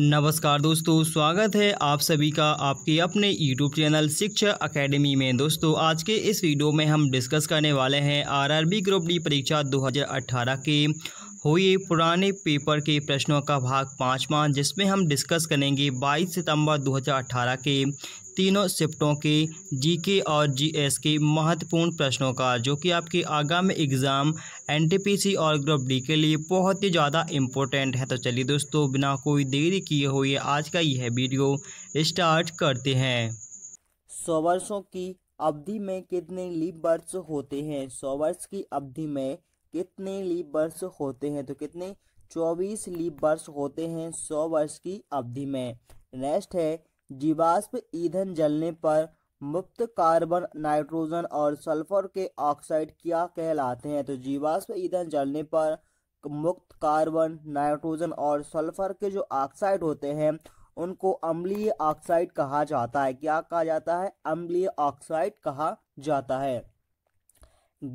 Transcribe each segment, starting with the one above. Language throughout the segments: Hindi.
नमस्कार दोस्तों स्वागत है आप सभी का आपके अपने YouTube चैनल शिक्षा अकेडमी में दोस्तों आज के इस वीडियो में हम डिस्कस करने वाले हैं आरआरबी ग्रुप डी परीक्षा 2018 के हुए पुराने पेपर के प्रश्नों का भाग पाँचवा जिसमें हम डिस्कस करेंगे 22 सितंबर 2018 के तीनों शिफ्टों के जीके और जीएस के महत्वपूर्ण प्रश्नों का जो कि आपके आगामी एग्ज़ाम एनटीपीसी और ग्रुप डी के लिए बहुत ही ज़्यादा इम्पोर्टेंट है तो चलिए दोस्तों बिना कोई देरी किए हुए आज का यह वीडियो स्टार्ट करते हैं सौ वर्षों की अवधि में कितने लीप वर्ष होते हैं सौ वर्ष की अवधि में कितने लीप वर्ष होते हैं तो कितने चौबीस लीप वर्ष होते हैं सौ वर्ष की अवधि में नेक्स्ट है जीवाश्म ईंधन जलने पर मुफ्त कार्बन नाइट्रोजन और सल्फर के ऑक्साइड क्या कहलाते हैं तो जीवाश्म ईंधन जलने पर मुक्त कार्बन नाइट्रोजन और सल्फर के जो ऑक्साइड होते हैं उनको अम्लीय ऑक्साइड कहा जाता है क्या कहा जाता है अम्लीय ऑक्साइड कहा जाता है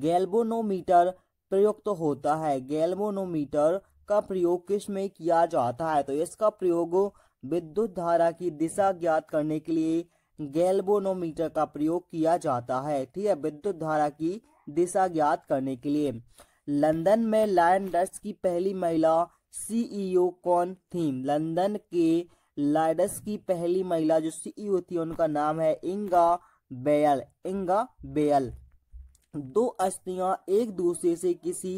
गैल्बोनोमीटर प्रयुक्त तो होता है गैल्बोनोमीटर का प्रयोग किस में किया जाता है तो इसका प्रयोग विद्युत धारा की दिशा ज्ञात करने के लिए गैल्बोनोमीटर का प्रयोग किया जाता है ठीक है विद्युत धारा की दिशा ज्ञात करने के लिए लंदन में लायन डस्ट की पहली महिला सीईओ कौन थी लंदन के लाइडस की पहली महिला जो सीईओ थी उनका नाम है इंगा बेयल इंगा बेयल दो अस्थियां एक दूसरे से किसी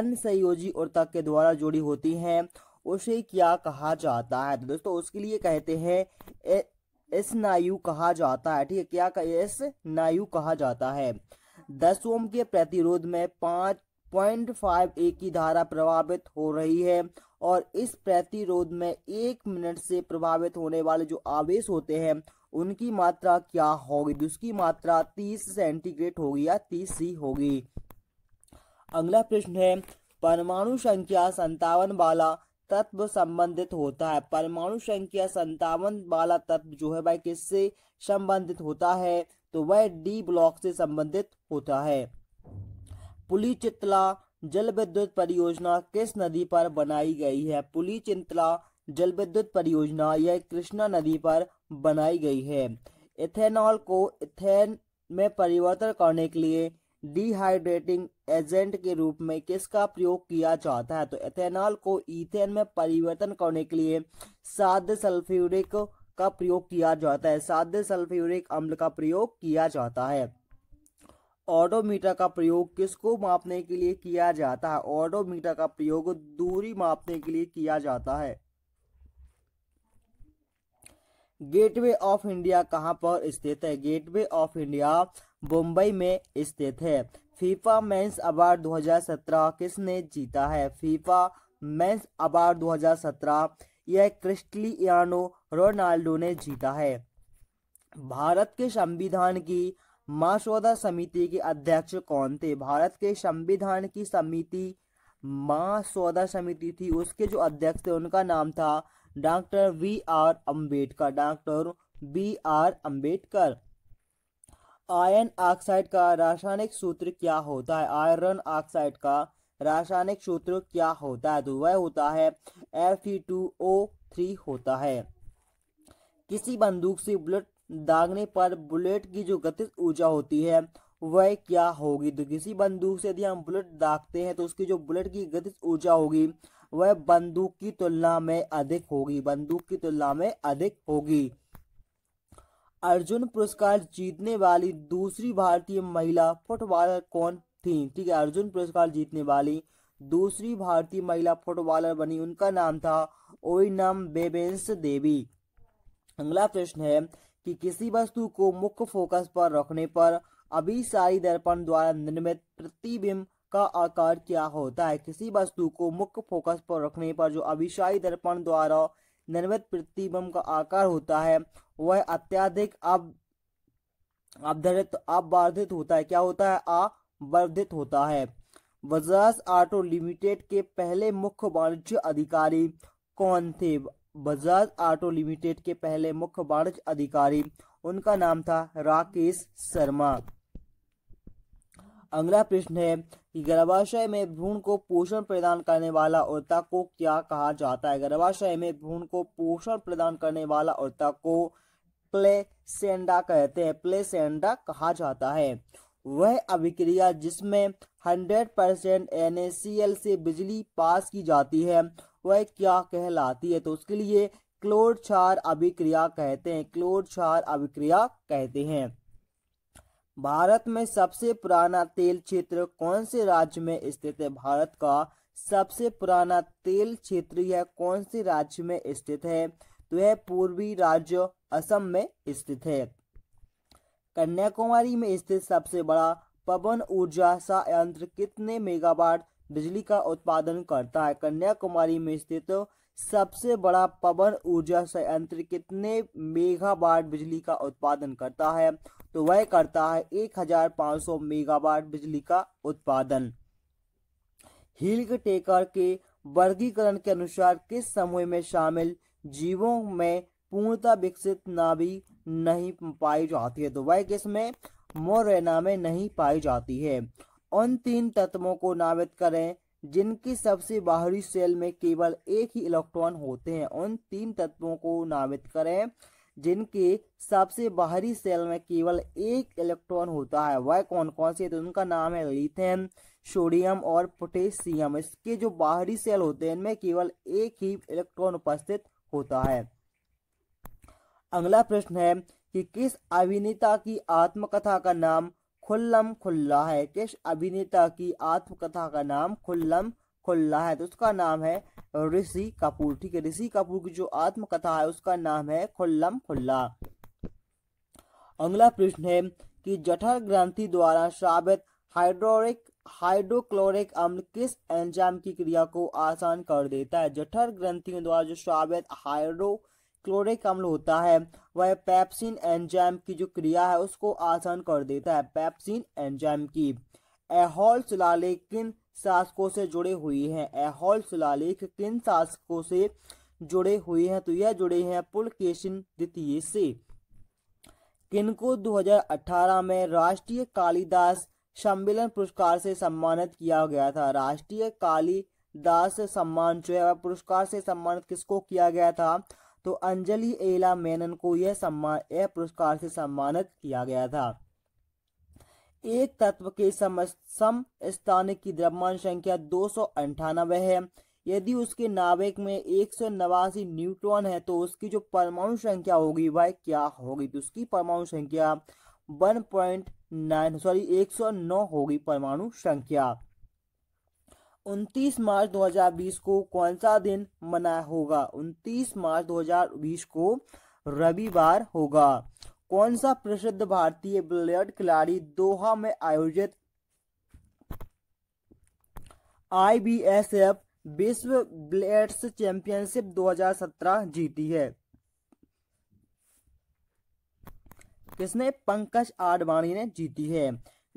अनसयोजी उर्ता के द्वारा जुड़ी होती हैं उसे क्या कहा जाता है तो दोस्तों उसके लिए कहते हैं स्नायु कहा जाता है ठीक है क्या कह, स्नायु कहा जाता है दस ओम के प्रतिरोध में पांच पॉइंट फाइव ए की धारा प्रभावित हो रही है और इस प्रतिरोध में एक मिनट से प्रभावित होने वाले जो आवेश होते हैं उनकी मात्रा क्या होगी उसकी मात्रा तीस सेंटीग्रेड होगी या तीस सी होगी अगला प्रश्न है परमाणु संख्या संतावन वाला तत्व संबंधित होता है परमाणु संख्या संतावन वाला तत्व जो है भाई किससे संबंधित होता है तो वह डी ब्लॉक से संबंधित होता है पुली चितला जल विद्युत परियोजना किस नदी पर बनाई गई है पुली चिंतला जल विद्युत परियोजना यह कृष्णा नदी पर बनाई गई है इथेनॉल को इथेन में परिवर्तन करने के लिए डिहाइड्रेटिंग एजेंट के रूप में किसका प्रयोग किया जाता है तो एथेनॉल को इथेन में परिवर्तन करने के लिए साध सल्फ्यूरिक का प्रयोग किया जाता है साध सल्फ्यूरिक अम्ल का प्रयोग किया जाता है ऑडोमीटर का प्रयोग किसको मापने के लिए किया जाता है ऑडोमीटर का प्रयोग दूरी मापने के लिए किया जाता है गेटवे ऑफ इंडिया कहाँ पर स्थित है गेटवे ऑफ इंडिया मुंबई में स्थित है फीफा मेंस अवार्ड 2017 किसने जीता है फीफा मेंस अवार्ड 2017 यह क्रिस्टलियानो रोनाल्डो ने जीता है भारत के संविधान की मासौदा समिति के अध्यक्ष कौन थे भारत के संविधान की समिति मासौदा समिति थी उसके जो अध्यक्ष थे उनका नाम था doctor V R Ambedkar doctor B R Ambedkar iron oxide का रासायनिक सूत्र क्या होता है आयरन ऑक्साइड का रासायनिक सूत्र क्या होता है तो वह होता है थ्री होता है किसी बंदूक से बुलेट दागने पर बुलेट की जो गतिज ऊर्जा होती है वह क्या होगी तो किसी बंदूक से यदि हम बुलेट दागते हैं तो उसकी जो बुलेट की गतिज ऊर्जा होगी वह बंदूक की तुलना में अधिक होगी बंदूक की तुलना में अधिक होगी अर्जुन पुरस्कार जीतने वाली दूसरी भारतीय महिला फुटबॉलर कौन थी ठीक है अर्जुन पुरस्कार जीतने वाली दूसरी भारतीय महिला फुटबॉलर बनी उनका नाम था ओइनम बेबेंस देवी अगला प्रश्न है कि किसी वस्तु को मुख्य फोकस पर रखने पर अभिसारी दर्पण द्वारा निर्मित प्रतिबिंब का आकार क्या होता है किसी वस्तु को मुख्य फोकस पर रखने पर जो अभिशाई दर्पण द्वारा निर्मित प्रतिबिंब का आकार होता है वह अत्याधिक आवर्धित आवर्धित होता है क्या होता है अवर्धित होता है बजाज ऑटो लिमिटेड के पहले मुख्य वाणिज्य अधिकारी कौन थे बजाज ऑटो लिमिटेड के पहले मुख्य वाणिज्य अधिकारी उनका नाम था राकेश शर्मा अगला प्रश्न है कि गर्भाशय में भ्रूण को पोषण प्रदान करने वाला औरता को क्या कहा जाता है गर्भाशय में भ्रूण को पोषण प्रदान करने वाला औरता को प्लेसेंडा कहते हैं प्लेसेंडा कहा जाता है वह अभिक्रिया जिसमें 100 परसेंट एन से बिजली पास की जाती है वह क्या कहलाती है तो उसके लिए क्लोर क्षार अभिक्रिया कहते हैं क्लोर क्षार अभिक्रिया कहते हैं भारत में सबसे पुराना तेल क्षेत्र कौन से राज्य में स्थित है भारत का सबसे पुराना तेल क्षेत्र यह कौन से राज्य में स्थित है तो यह पूर्वी राज्य असम में स्थित है कन्याकुमारी में स्थित सबसे बड़ा पवन ऊर्जा संयंत्र कितने मेगावाट बिजली का उत्पादन करता है कन्याकुमारी में स्थित तो सबसे बड़ा पवन ऊर्जा संयंत्र कितने मेगावाट बिजली का उत्पादन करता है तो वह करता है 1500 मेगावाट बिजली का उत्पादन हिल्ग टेकर के वर्गीकरण के अनुसार किस समूह में शामिल जीवों में पूर्णतः विकसित नाभि नहीं पाई जाती है तो वह किस में मोरेना में नहीं पाई जाती है उन तीन तत्वों को नामित करें जिनकी सबसे बाहरी सेल में केवल एक ही इलेक्ट्रॉन होते हैं उन तीन तत्वों को नामित करें जिनके सबसे बाहरी सेल में केवल एक इलेक्ट्रॉन होता है वह कौन कौन से तो उनका नाम है लिथियम सोडियम और पोटेशियम इसके जो बाहरी सेल होते हैं इनमें केवल एक ही इलेक्ट्रॉन उपस्थित होता है अगला प्रश्न है कि किस अभिनेता की आत्मकथा का नाम खुल्लम खुल्ला है किस अभिनेता की आत्मकथा का नाम खुल्लम खुल्ला है तो उसका नाम है ऋषि कपूर ठीक है ऋषि कपूर की जो आत्मकथा है उसका नाम है खुल्लम खुल्ला अगला प्रश्न है कि जठर ग्रंथि द्वारा श्रावित हाइड्रोरिक हाइड्रोक्लोरिक अम्ल किस एंजाम की क्रिया को आसान कर देता है जठर ग्रंथियों द्वारा जो श्रावित हाइड्रोक्लोरिक अम्ल होता है वह पैप्सिन एंजाइम की जो क्रिया है उसको आसान कर देता है पैप्सिन एंजाइम की एहोल सुलाले किन शासकों से जुड़े हुए हैं ऐहोल शिलालेख किन शासकों से जुड़े हुए हैं तो यह जुड़े हैं पुलकेशन द्वितीय से किनको 2018 में राष्ट्रीय कालिदास सम्मेलन पुरस्कार से सम्मानित किया गया था राष्ट्रीय कालिदास सम्मान जो है पुरस्कार से सम्मानित किसको किया गया था तो अंजलि एला मेनन को यह सम्मान यह पुरस्कार से सम्मानित किया गया था एक तत्व के सम स्थानिक की द्रव्यमान संख्या दो है यदि उसके नाभिक में एक सौ नवासी न्यूट्रॉन है तो उसकी जो परमाणु संख्या होगी वह क्या होगी तो उसकी परमाणु संख्या वन पॉइंट नाइन सॉरी एक सौ नौ होगी परमाणु संख्या 29 मार्च 2020 को कौन सा दिन मनाया होगा 29 मार्च 2020 को रविवार होगा कौन सा प्रसिद्ध भारतीय बिलियर्ड खिलाड़ी दोहा में आयोजित आईबीएसएफ विश्व ब्लेड्स चैंपियनशिप 2017 जीती है किसने पंकज आडवाणी ने जीती है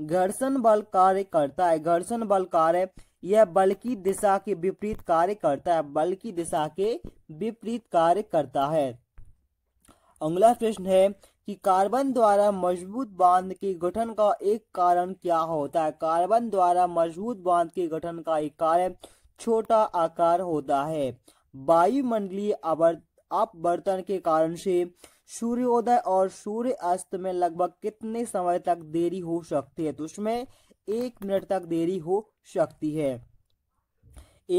घर्षण बल कार्य करता है घर्षण बल कार्य यह बल की दिशा के विपरीत कार्य करता है बल की दिशा के विपरीत कार्य करता है अगला प्रश्न है कि कार्बन द्वारा मजबूत बांध के गठन का एक कारण क्या होता है कार्बन द्वारा मजबूत बांध के गठन का एक कारण छोटा आकार होता है वायुमंडलीय अपवर्तन के कारण से सूर्योदय और सूर्य अस्त में लगभग कितने समय तक देरी हो सकती है तो उसमें एक मिनट तक देरी हो सकती है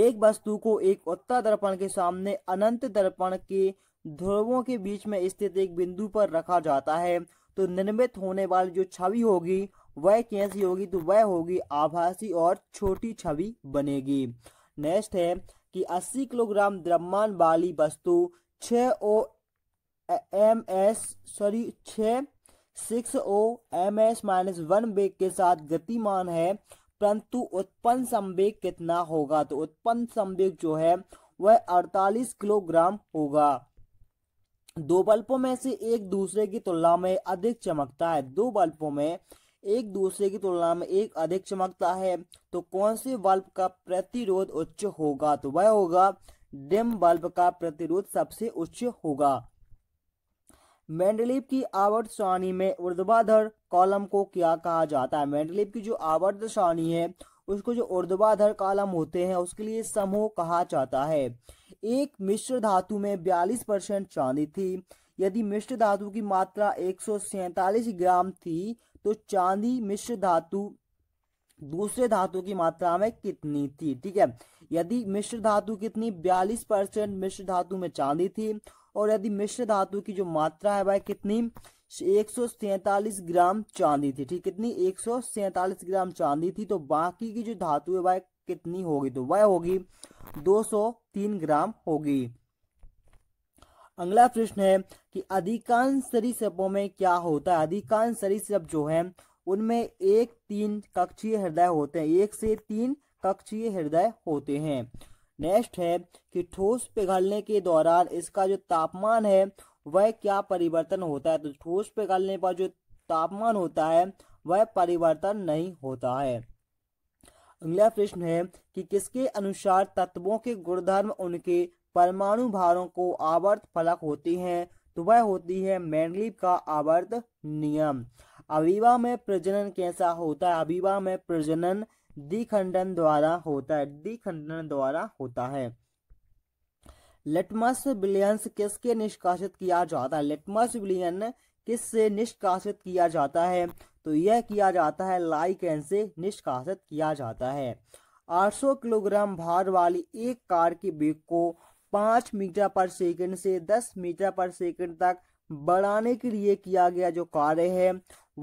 एक वस्तु को एक उत्तर दर्पण के सामने अनंत दर्पण के ध्रुवों के बीच में स्थित एक बिंदु पर रखा जाता है तो निर्मित होने वाली जो छवि होगी वह कैसी होगी तो वह होगी आभासी और छोटी छवि बनेगी नेक्स्ट है कि 80 किलोग्राम द्रव्यमान वाली वस्तु छ ओ एम एस सॉरी छ six O M S minus one वेग के साथ गतिमान है परंतु उत्पन्न संवेग कितना होगा तो उत्पन्न संवेग जो है वह 48 किलोग्राम होगा दो बल्बों में से एक दूसरे की तुलना में अधिक चमकता है दो बल्बों में एक दूसरे की तुलना में एक अधिक चमकता है तो कौन से बल्ब का प्रतिरोध उच्च होगा तो वह होगा डिम बल्ब का प्रतिरोध सबसे उच्च होगा मेंडलिप की आवर्त सारणी में ऊर्ध्वाधर कॉलम को क्या कहा जाता है मेंडलीव की जो आवर्त सारणी है उसको जो ऊर्ध्वाधर कॉलम होते हैं उसके लिए समूह कहा जाता है एक मिश्र धातु में 42 परसेंट चांदी थी यदि मिश्र धातु की मात्रा एक ग्राम थी तो चांदी मिश्र धातु दूसरे धातु की मात्रा में कितनी थी ठीक है यदि मिश्र धातु कितनी 42 परसेंट मिश्र धातु में चांदी थी और यदि मिश्र धातु की जो मात्रा है वह कितनी एक ग्राम चांदी थी ठीक कितनी एक ग्राम चांदी थी तो बाकी की जो धातु है वह कितनी होगी तो वह होगी दो तीन ग्राम होगी अगला प्रश्न है कि अधिकांश सरीसपों में क्या होता है अधिकांश सरीसप जो है उनमें एक तीन कक्षीय हृदय होते हैं एक से तीन कक्षीय हृदय होते हैं नेक्स्ट है कि ठोस पिघलने के दौरान इसका जो तापमान है वह क्या परिवर्तन होता है तो ठोस पिघलने पर जो तापमान होता है वह परिवर्तन नहीं होता है अगला प्रश्न है कि किसके अनुसार तत्वों के गुणधर्म उनके परमाणु भारों को आवर्त फलक होती हैं तो वह होती है मैंडलीव का आवर्त नियम अविवा में प्रजनन कैसा होता है अविवा में प्रजनन दिखंडन द्वारा होता है दिखंडन द्वारा होता है लेटमस विलियंस किसके निष्कासित किया जाता है लेटमस विलियन किससे निष्कासित किया जाता है तो यह किया जाता है लाइकेन से निष्कासित किया जाता है 800 किलोग्राम भार वाली एक कार की बेग को 5 मीटर पर सेकंड से 10 मीटर पर सेकंड तक बढ़ाने के लिए किया गया जो कार्य है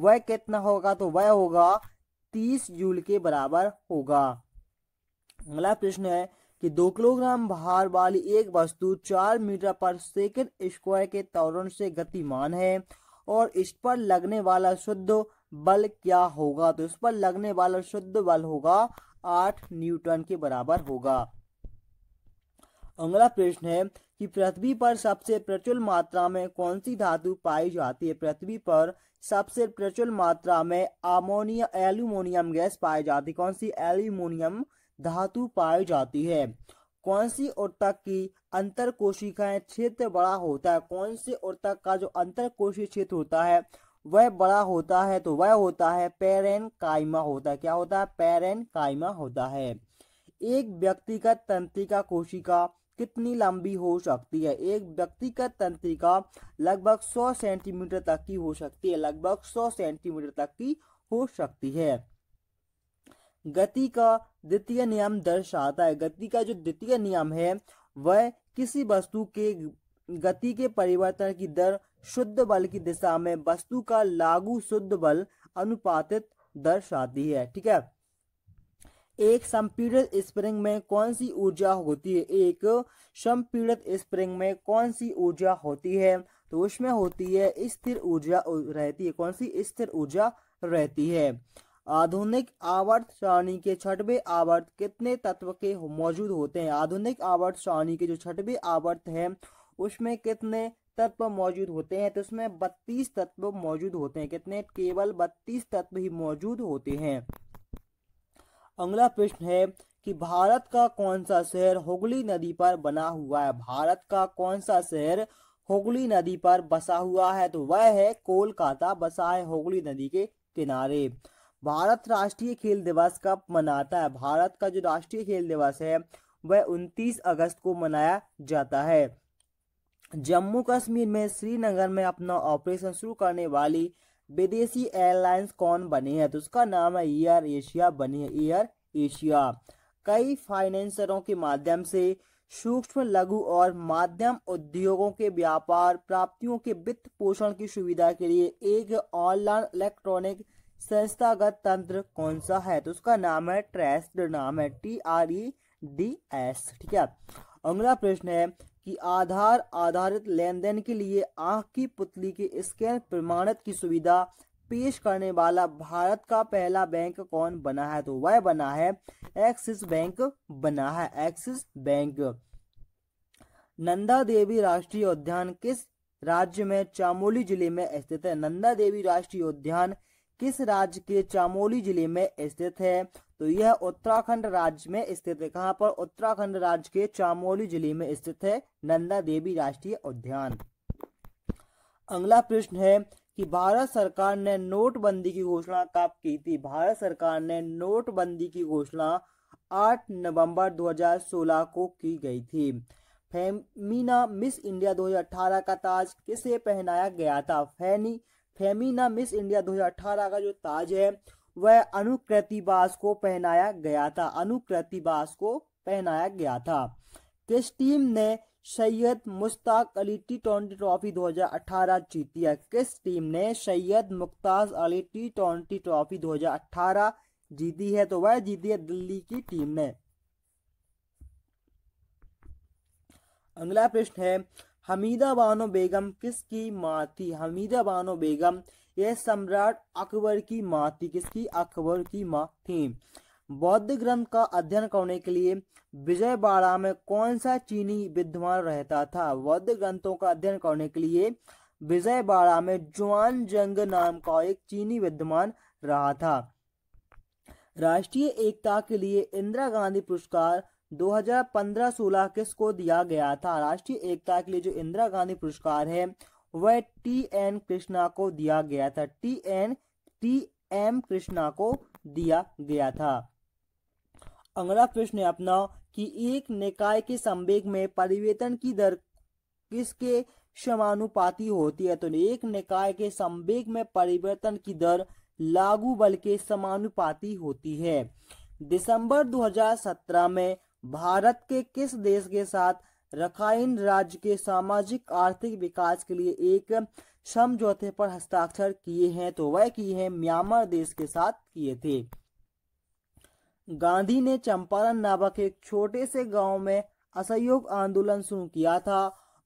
वह कितना होगा तो वह होगा 30 जूल के बराबर होगा अगला प्रश्न है कि दो किलोग्राम भार वाली एक वस्तु चार मीटर पर सेकंड स्क्वायर के त्वरण से गतिमान है और इस पर लगने वाला शुद्ध बल क्या होगा तो इस पर लगने वाला शुद्ध बल होगा आठ न्यूटन के बराबर होगा अगला प्रश्न है कि पृथ्वी पर सबसे प्रचुर मात्रा में कौन सी धातु पाई जाती है पृथ्वी पर सबसे प्रचुर मात्रा में अमोनिया एल्यूमोनियम गैस पाई जाती है कौन सी एल्यूमोनियम धातु पाई जाती है कौन सी तक की अंतर कोशिकाएं क्षेत्र बड़ा होता है कौन से तक का जो अंतर कोशीय क्षेत्र होता है वह बड़ा होता है तो वह होता है पेरेन कायमा होता है क्या होता है पेरेन कायमा होता है एक व्यक्तिगत तंत्रिका कोशिका कितनी लंबी हो सकती है एक व्यक्तिगत तंत्रिका लगभग 100 सेंटीमीटर तक की हो सकती है लगभग 100 सेंटीमीटर तक की हो सकती है गति का द्वितीय नियम दर्शाता है गति का जो द्वितीय नियम है वह किसी वस्तु के गति के परिवर्तन की दर शुद्ध बल की दिशा में वस्तु का लागू शुद्ध बल अनुपातित दर्शाती है ठीक है एक संपीड़ित स्प्रिंग में कौन सी ऊर्जा होती है एक संपीड़ित स्प्रिंग में कौन सी ऊर्जा होती है तो उसमें होती है स्थिर ऊर्जा रहती है कौन सी स्थिर ऊर्जा रहती है आधुनिक आवर्त सारणी के छठवे आवर्त कितने तत्व के मौजूद होते हैं आधुनिक आवर्त सारणी के जो छठवे आवर्त है उसमें कितने तत्व मौजूद होते हैं तो उसमें बत्तीस तत्व मौजूद होते हैं कितने केवल बत्तीस तत्व ही मौजूद होते हैं अगला प्रश्न है कि भारत का कौन सा शहर हुगली नदी पर बना हुआ है भारत का कौन सा शहर हुगली नदी पर बसा हुआ है तो वह है कोलकाता बसा है हुगली नदी के किनारे भारत राष्ट्रीय खेल दिवस कब मनाता है भारत का जो राष्ट्रीय खेल दिवस है वह 29 अगस्त को मनाया जाता है जम्मू कश्मीर में श्रीनगर में अपना ऑपरेशन शुरू करने वाली विदेशी एयरलाइंस कौन बनी है तो उसका नाम है एयर एशिया बनी है एयर एशिया कई फाइनेंसरों के माध्यम से सूक्ष्म लघु और माध्यम उद्योगों के व्यापार प्राप्तियों के वित्त पोषण की सुविधा के लिए एक ऑनलाइन इलेक्ट्रॉनिक संस्थागत तंत्र कौन सा है तो उसका नाम है ट्रेस्ट नाम है T R E D S ठीक है अगला प्रश्न है कि आधार आधारित लेन देन के लिए आंख की पुतली के स्कैन प्रमाणित की सुविधा पेश करने वाला भारत का पहला बैंक कौन बना है तो वह बना है एक्सिस बैंक बना है एक्सिस बैंक नंदा देवी राष्ट्रीय उद्यान किस राज्य में चामोली जिले में स्थित है नंदा देवी राष्ट्रीय उद्यान किस राज्य के चामोली जिले में स्थित है तो यह उत्तराखंड राज्य में स्थित है कहाँ पर उत्तराखंड राज्य के चामोली जिले में स्थित है नंदा देवी राष्ट्रीय उद्यान अगला प्रश्न है कि भारत सरकार ने नोटबंदी की घोषणा कब की थी भारत सरकार ने नोटबंदी की घोषणा 8 नवंबर 2016 को की गई थी फेमिना मिस इंडिया 2018 का ताज किसे पहनाया गया था फैनी फेमिना मिस इंडिया 2018 का जो ताज है वह अनुकृतिबास को पहनाया गया था अनुकृतिबास को पहनाया गया था किस टीम ने Syed Mushtaq Ali T twenty trophy 2018 जीती है किस टीम ने Syed Mushtaq Ali T twenty trophy 2018 जीती है तो वह जीती है दिल्ली की टीम ने अगला प्रश्न है हमीदा बानो बेगम किसकी माँ थी हमीदा बानो बेगम यह सम्राट अकबर की माँ थी किसकी अकबर की माँ थी बौद्ध ग्रंथ का अध्ययन करने के लिए विजयवाड़ा में कौन सा चीनी विद्वान रहता था बौद्ध ग्रंथों का अध्ययन करने के लिए विजयवाड़ा में जुआन जंग नाम का एक चीनी विद्वान रहा था राष्ट्रीय एकता के लिए इंदिरा गांधी पुरस्कार 2015-16 किसको दिया गया था राष्ट्रीय एकता के लिए जो इंदिरा गांधी पुरस्कार है वह टी एन कृष्णा को दिया गया था T N T M Krishna को दिया गया था अगला प्रश्न है अपना कि एक निकाय के संवेग में परिवर्तन की दर किसके समानुपाती होती है तो एक निकाय के संवेग में परिवर्तन की दर लागू बल के समानुपाती होती है दिसंबर 2017 में भारत के किस देश के साथ रखाइन राज्य के सामाजिक आर्थिक विकास के लिए एक समझौते पर हस्ताक्षर किए हैं तो वह किए हैं म्यांमार देश के साथ किए थे गांधी ने चंपारण नामक एक छोटे से गांव में असहयोग आंदोलन शुरू किया था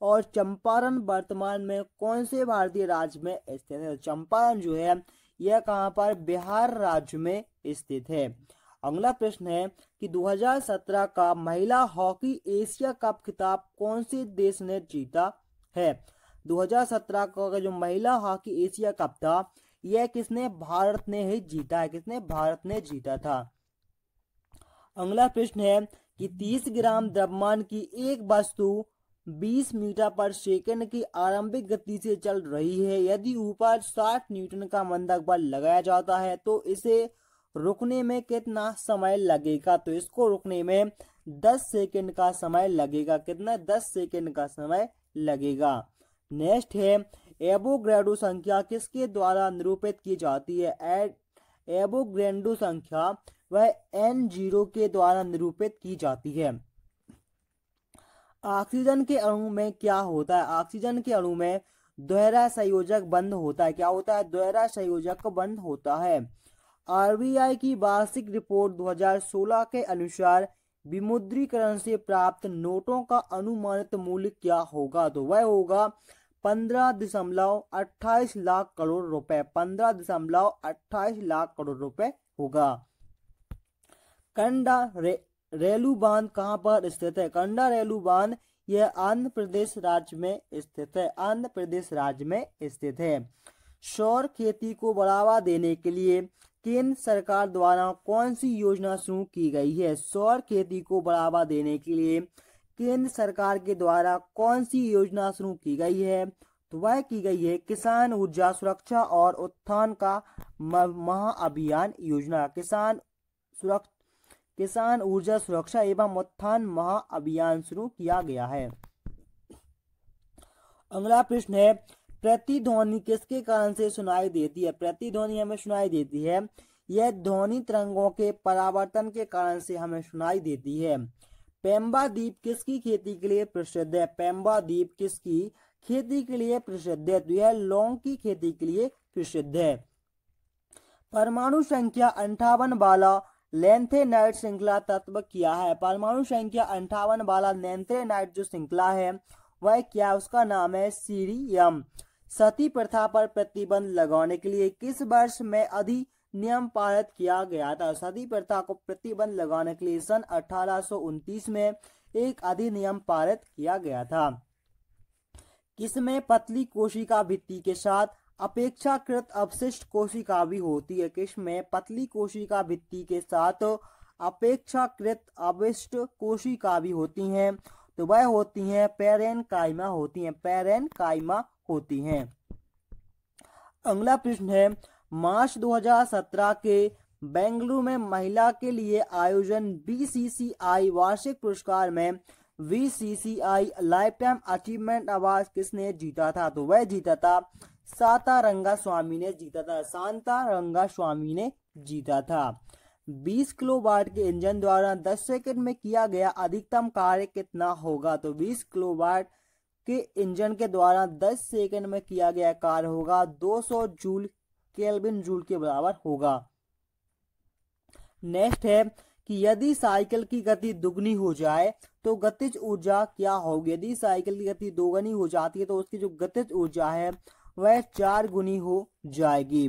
और चंपारण वर्तमान में कौन से भारतीय राज्य में स्थित है तो चंपारण जो है यह कहां पर बिहार राज्य में स्थित है अगला प्रश्न है कि 2017 का महिला हॉकी एशिया कप खिताब कौन से देश ने जीता है 2017 का जो महिला हॉकी एशिया कप था यह किसने भारत ने ही जीता है किसने भारत ने जीता था अगला प्रश्न है कि 30 ग्राम द्रव्यमान की एक वस्तु 20 मीटर पर सेकंड की आरंभिक गति से चल रही है यदि ऊपर 60 न्यूटन का मंदक बल लगाया जाता है तो इसे रुकने में कितना समय लगेगा तो इसको रुकने में दस सेकेंड का समय लगेगा कितना दस सेकेंड का समय लगेगा नेक्स्ट है एबोग्रेडो संख्या किसके द्वारा निरूपित की जाती है एड एबोग्रेंडो संख्या वह एन जीरो के द्वारा निरूपित की जाती है ऑक्सीजन के अणु में क्या होता है ऑक्सीजन के अणु में दोहरा संयोजक बंद होता है क्या होता है दोहरा संयोजक बंद होता है आरबीआई की वार्षिक रिपोर्ट 2016 के अनुसार विमुद्रीकरण से प्राप्त नोटों का अनुमानित मूल्य क्या होगा तो वह होगा पंद्रह दशमलव अट्ठाईस लाख करोड़ रुपए पंद्रह दशमलव अट्ठाईस लाख करोड़ रुपए होगा कंडा रे, रेलू बांध कहाँ पर स्थित है कंडा रेलू बांध यह आंध्र प्रदेश राज्य में स्थित है आंध्र प्रदेश राज्य में स्थित है सौर खेती को बढ़ावा देने के लिए केंद्र सरकार द्वारा कौन सी योजना शुरू की गई है सौर खेती को बढ़ावा देने के लिए केंद्र सरकार के द्वारा कौन सी योजना शुरू की गई है तो वह की गई है किसान ऊर्जा सुरक्षा और उत्थान का महाअभियान योजना किसान सुरक्षा किसान ऊर्जा सुरक्षा एवं उत्थान महाअभियान शुरू किया गया है अगला प्रश्न है प्रतिध्वनि किसके कारण से सुनाई देती है प्रतिध्वनि हमें सुनाई देती है यह ध्वनि तरंगों के परावर्तन के कारण से हमें सुनाई देती है पेम्बा द्वीप किसकी खेती के लिए प्रसिद्ध है पेम्बा द्वीप किसकी खेती के लिए प्रसिद्ध है तो यह लौंग की खेती के लिए प्रसिद्ध है परमाणु संख्या अंठावन वाला लेंथेनाइट श्रृंखला तत्व क्या है परमाणु संख्या अंठावन वाला लेंथेनाइट जो श्रृंखला है वह क्या उसका नाम है सीरियम सती प्रथा पर प्रतिबंध लगाने के लिए किस वर्ष में अधिनियम पारित किया गया था सती प्रथा को प्रतिबंध लगाने के लिए सन अठारह में एक अधिनियम पारित किया गया था किसमें पतली कोशिका भित्ति के साथ अपेक्षाकृत अवशिष्ट कोशिका भी होती है किसमें पतली कोशिका भित्ति के साथ अपेक्षाकृत अविष्ट कोशिका भी होती हैं तो वह होती हैं पेरेन कायमा होती हैं पेरेन कायमा होती हैं अगला प्रश्न है मार्च 2017 के बेंगलुरु में महिला के लिए आयोजन बीसीसीआई वार्षिक पुरस्कार में BCCI life time achievement award किसने जीता था तो वह जीता था साता रंगा स्वामी ने जीता था सांता रंगा स्वामी ने जीता था 20 वाट के इंजन द्वारा 10 सेकंड में किया गया अधिकतम कार्य कितना होगा तो 20 वाट कि इंजन के द्वारा 10 सेकंड में किया गया कार्य होगा 200 जूल केल्विन जूल के बराबर होगा नेक्स्ट है कि यदि साइकिल की गति दुगनी हो जाए तो गतिज ऊर्जा क्या होगी यदि साइकिल की गति दोगुनी हो जाती है तो उसकी जो गतिज ऊर्जा है वह चार गुनी हो जाएगी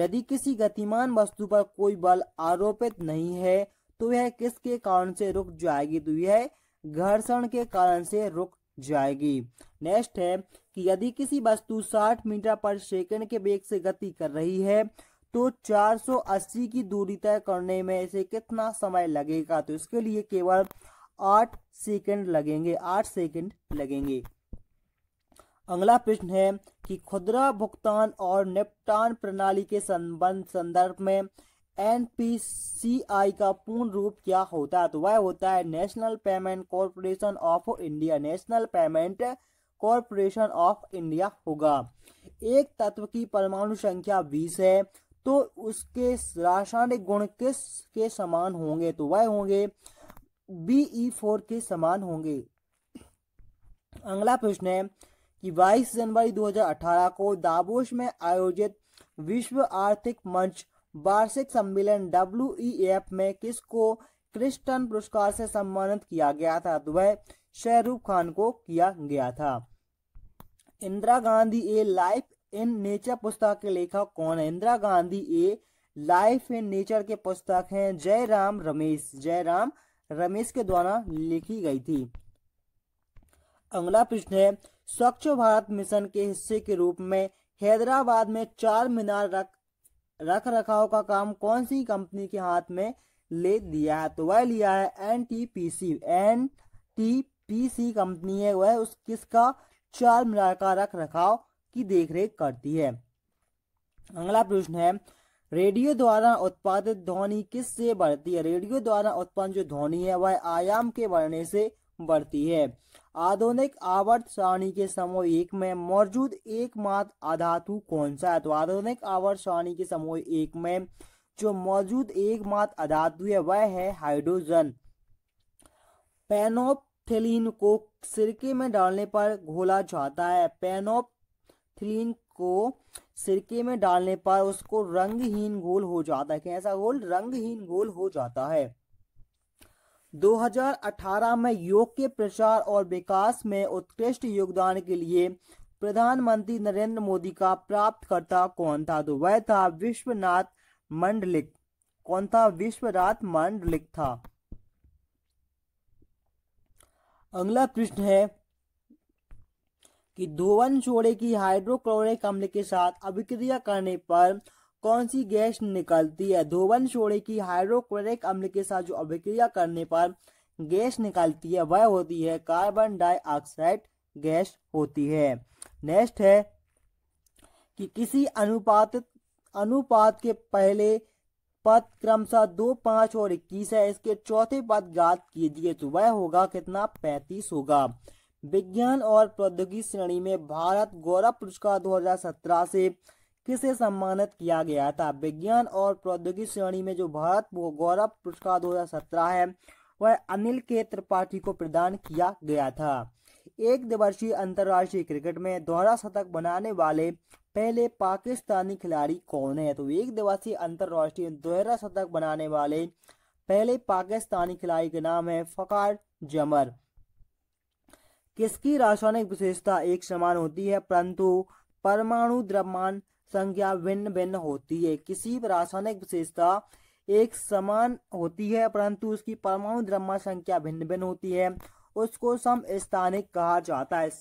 यदि किसी गतिमान वस्तु पर कोई बल आरोपित नहीं है तो यह किसके कारण से रुक जाएगी तो यह घर्षण के कारण से रुक जाएगी नेक्स्ट है कि यदि किसी वस्तु 60 मीटर पर सेकंड के वेग से गति कर रही है तो 480 की दूरी तय करने में इसे कितना समय लगेगा तो इसके लिए केवल 8 सेकंड लगेंगे 8 सेकंड लगेंगे अगला प्रश्न है कि खुदरा भुगतान और निपटान प्रणाली के संबंध संदर्भ में एन का पूर्ण रूप क्या होता है तो वह होता है national payment corporation of India national payment corporation of India होगा एक तत्व की परमाणु संख्या बीस है तो उसके रासायनिक गुण किस के समान होंगे तो वह होंगे बीई फोर e के समान होंगे अगला प्रश्न है कि 22 जनवरी 2018 को दाबोश में आयोजित विश्व आर्थिक मंच वार्षिक सम्मेलन डब्ल्यू e में किसको क्रिस्टन पुरस्कार से सम्मानित किया गया था तो वह शाहरुख खान को किया गया था Indira Gandhi a life in nature पुस्तक के लेखक कौन है Indira Gandhi a life in nature के पुस्तक हैं जयराम रमेश जयराम रमेश के द्वारा लिखी गई थी अगला प्रश्न है स्वच्छ भारत मिशन के हिस्से के रूप में हैदराबाद में चार मीनार रख रख रखाव का काम कौन सी कंपनी के हाथ में ले दिया है तो वह लिया है N T P C N T P C company है वह उस किसका चार मीनार का रख रखाव की देखरेख करती है अगला प्रश्न है रेडियो द्वारा उत्पादित ध्वनि किस से बढ़ती है रेडियो द्वारा उत्पन्न जो ध्वनि है वह आयाम के बढ़ने से बढ़ती है आधुनिक आवर्त सारणी के समूह एक में मौजूद एकमात्र अधातु कौन सा है तो आधुनिक आवर्त सारणी के समूह एक में जो मौजूद एकमात्र आधातु है वह है हाइड्रोजन पेनोपथिलीन को सिरके में डालने पर घोला जाता है पेनोपथिलीन को सिरके में डालने पर उसको रंगहीन घोल हो जाता है कैसा घोल रंगहीन घोल हो जाता है 2018 में योग के प्रचार और विकास में उत्कृष्ट योगदान के लिए प्रधानमंत्री नरेंद्र मोदी का प्राप्तकर्ता कौन था तो वह था विश्वनाथ मंडलिक कौन था विश्वनाथ मंडलिक था अगला प्रश्न है कि धोवन छोड़े की हाइड्रोक्लोरिक अम्ल के साथ अभिक्रिया करने पर कौन सी गैस निकलती है धोवन छोड़े की हाइड्रोक्लोरिक अम्ल के साथ जो अभिक्रिया करने पर गैस निकलती है वह होती है कार्बन डाइऑक्साइड गैस होती है नेक्स्ट है कि किसी अनुपात अनुपात के पहले पद क्रमशः दो पांच और इक्कीस है इसके चौथे पद ज्ञात कीजिए तो वह होगा कितना पैंतीस होगा विज्ञान और प्रौद्योगिकी श्रेणी में भारत गौरव पुरस्कार 2017 से किसे सम्मानित किया गया था विज्ञान और प्रौद्योगिकी श्रेणी में जो भारत गौरव पुरस्कार दो है वह अनिल के त्रिपाठी को प्रदान किया गया था एक दिवसीय अंतर्राष्ट्रीय क्रिकेट में दोहरा शतक बनाने वाले पहले पाकिस्तानी खिलाड़ी कौन है तो एक दिवसीय अंतर्राष्ट्रीय दोहरा शतक बनाने वाले पहले पाकिस्तानी खिलाड़ी का नाम है फकार जमर किसकी रासायनिक विशेषता एक समान होती है परंतु परमाणु द्रव्यमान संख्या भिन्न भिन्न होती है किसी रासायनिक विशेषता एक समान होती है परंतु उसकी परमाणु द्रव्यमान संख्या भिन्न भिन्न होती है उसको समस्थानिक कहा जाता है